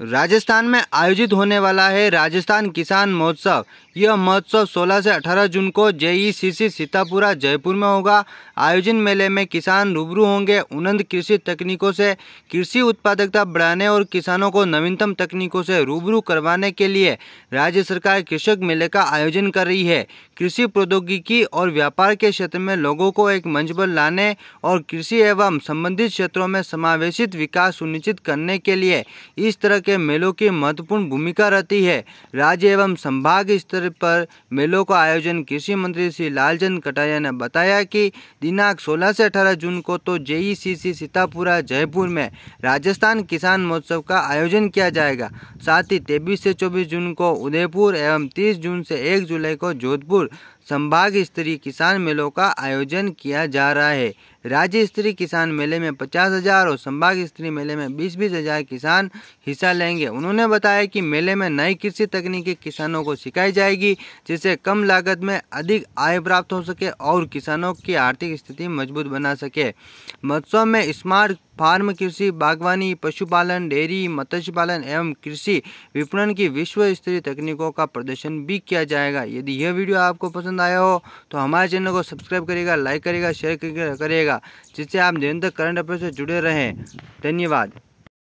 राजस्थान में आयोजित होने वाला है राजस्थान किसान महोत्सव यह महोत्सव 16 से 18 जून को सी सीतापुरा जयपुर में होगा आयोजन मेले में किसान रूबरू होंगे उन्नत कृषि तकनीकों से कृषि उत्पादकता बढ़ाने और किसानों को नवीनतम तकनीकों से रूबरू करवाने के लिए राज्य सरकार कृषक मेले का आयोजन कर रही है कृषि प्रौद्योगिकी और व्यापार के क्षेत्र में लोगों को एक मंच पर लाने और कृषि एवं संबंधित क्षेत्रों में समावेशित विकास सुनिश्चित करने के लिए इस तरह के मेलों की महत्वपूर्ण भूमिका रहती है राज्य एवं संभाग स्तर पर मेलों का आयोजन कृषि मंत्री श्री लालचंद कटारिया ने बताया कि दिनांक 16 से 18 जून को तो जेईसीसी सीतापुरा जयपुर में राजस्थान किसान महोत्सव का आयोजन किया जाएगा साथ ही तेईस से चौबीस जून को उदयपुर एवं तीस जून से एक जुलाई को जोधपुर संभाग स्तरीय किसान मेलों का आयोजन किया जा रहा है राज्य स्तरीय किसान मेले में पचास हजार और संभाग स्तरीय मेले में बीस बीस हजार किसान हिस्सा लेंगे उन्होंने बताया कि मेले में नई कृषि तकनीकी किसानों को सिखाई जाएगी जिससे कम लागत में अधिक आय प्राप्त हो सके और किसानों की आर्थिक स्थिति मजबूत बना सके महोत्सव में स्मार्ट फार्म कृषि बागवानी पशुपालन डेयरी मत्स्य पालन एवं कृषि विपणन की विश्व स्तरीय तकनीकों का प्रदर्शन भी किया जाएगा यदि यह वीडियो आपको पसंद पसंद आया हो तो हमारे चैनल को सब्सक्राइब करिएगा लाइक करिएगा शेयर करिएगा जिससे आप निरंतर करंट अफेयर से जुड़े रहें धन्यवाद